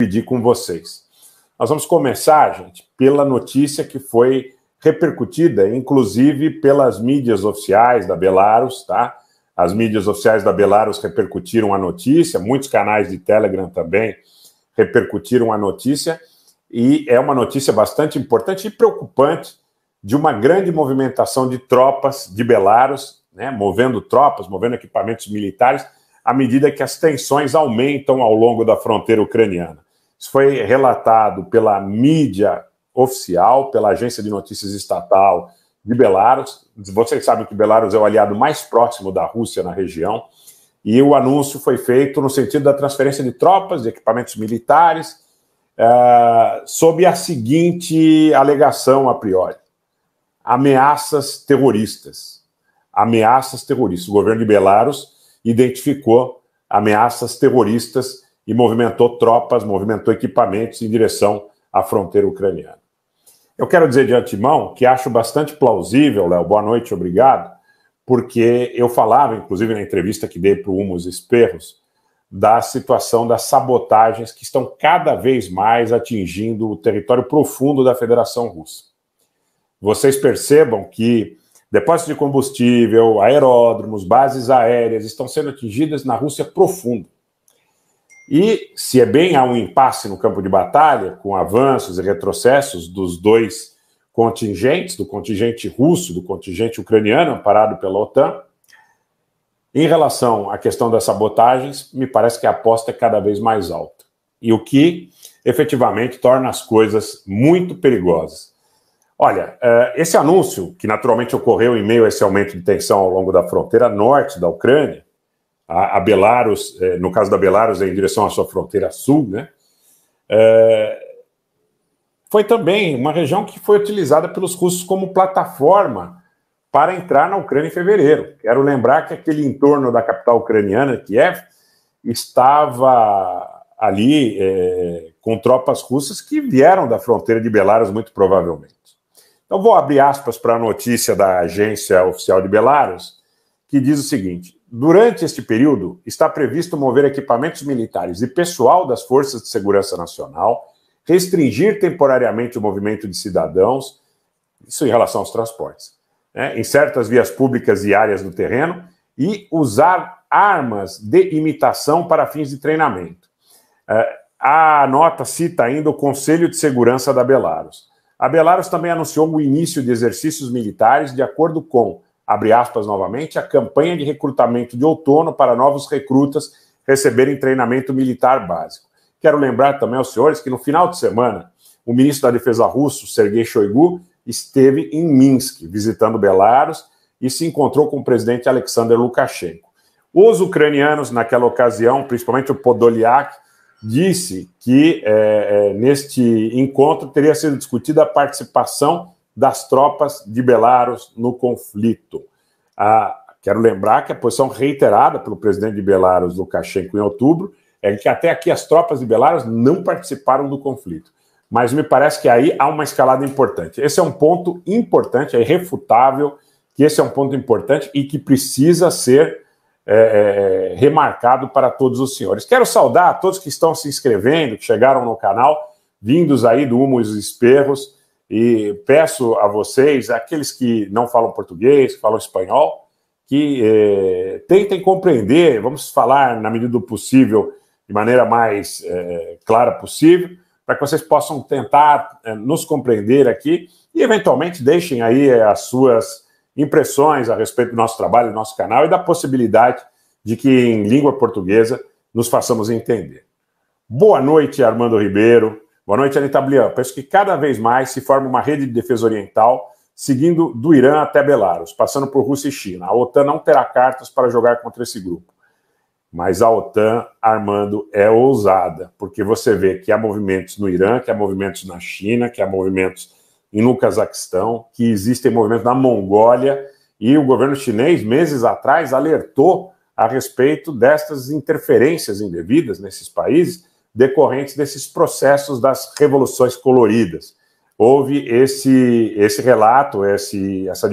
dividir com vocês. Nós vamos começar, gente, pela notícia que foi repercutida, inclusive pelas mídias oficiais da Belarus, tá? As mídias oficiais da Belarus repercutiram a notícia, muitos canais de Telegram também repercutiram a notícia, e é uma notícia bastante importante e preocupante de uma grande movimentação de tropas de Belarus, né, movendo tropas, movendo equipamentos militares, à medida que as tensões aumentam ao longo da fronteira ucraniana. Isso foi relatado pela mídia oficial, pela agência de notícias estatal de Belarus. Vocês sabem que Belarus é o aliado mais próximo da Rússia na região. E o anúncio foi feito no sentido da transferência de tropas, de equipamentos militares, uh, sob a seguinte alegação a priori: ameaças terroristas. Ameaças terroristas. O governo de Belarus identificou ameaças terroristas e movimentou tropas, movimentou equipamentos em direção à fronteira ucraniana. Eu quero dizer de antemão que acho bastante plausível, Léo, boa noite, obrigado, porque eu falava, inclusive na entrevista que dei para o Humus Esperros, da situação das sabotagens que estão cada vez mais atingindo o território profundo da Federação Russa. Vocês percebam que depósitos de combustível, aeródromos, bases aéreas estão sendo atingidas na Rússia profunda. E se é bem há um impasse no campo de batalha, com avanços e retrocessos dos dois contingentes, do contingente russo, do contingente ucraniano, amparado pela OTAN, em relação à questão das sabotagens, me parece que a aposta é cada vez mais alta. E o que efetivamente torna as coisas muito perigosas. Olha, é, esse anúncio, que naturalmente ocorreu em meio a esse aumento de tensão ao longo da fronteira norte da Ucrânia, a, a Belarus, é, no caso da Belarus, é em direção à sua fronteira sul, né? É, foi também uma região que foi utilizada pelos russos como plataforma para entrar na Ucrânia em fevereiro. Quero lembrar que aquele entorno da capital ucraniana, Kiev, estava ali é, com tropas russas que vieram da fronteira de Belarus, muito provavelmente. Então, vou abrir aspas para a notícia da agência oficial de Belarus, que diz o seguinte: Durante este período, está previsto mover equipamentos militares e pessoal das Forças de Segurança Nacional, restringir temporariamente o movimento de cidadãos, isso em relação aos transportes, né, em certas vias públicas e áreas do terreno, e usar armas de imitação para fins de treinamento. É, a nota cita ainda o Conselho de Segurança da Belarus. A Belarus também anunciou o início de exercícios militares de acordo com abre aspas novamente, a campanha de recrutamento de outono para novos recrutas receberem treinamento militar básico. Quero lembrar também aos senhores que no final de semana, o ministro da Defesa russo, Sergei Shoigu, esteve em Minsk, visitando Belarus, e se encontrou com o presidente Alexander Lukashenko. Os ucranianos, naquela ocasião, principalmente o Podoliak, disse que é, é, neste encontro teria sido discutida a participação das tropas de Belarus no conflito. Ah, quero lembrar que a posição reiterada pelo presidente de Belarus, Lukashenko, em outubro, é que até aqui as tropas de Belarus não participaram do conflito. Mas me parece que aí há uma escalada importante. Esse é um ponto importante, é irrefutável que esse é um ponto importante e que precisa ser é, é, remarcado para todos os senhores. Quero saudar a todos que estão se inscrevendo, que chegaram no canal, vindos aí do Humo e os Esperros. E peço a vocês, aqueles que não falam português, que falam espanhol, que é, tentem compreender, vamos falar na medida do possível, de maneira mais é, clara possível, para que vocês possam tentar é, nos compreender aqui e, eventualmente, deixem aí as suas impressões a respeito do nosso trabalho, do nosso canal e da possibilidade de que, em língua portuguesa, nos façamos entender. Boa noite, Armando Ribeiro. Boa noite, Anitta Blian. Penso que cada vez mais se forma uma rede de defesa oriental, seguindo do Irã até Belarus, passando por Rússia e China. A OTAN não terá cartas para jogar contra esse grupo. Mas a OTAN, Armando, é ousada, porque você vê que há movimentos no Irã, que há movimentos na China, que há movimentos no Cazaquistão, que existem movimentos na Mongólia, e o governo chinês, meses atrás, alertou a respeito destas interferências indevidas nesses países decorrentes desses processos das revoluções coloridas. Houve esse, esse relato, esse, essa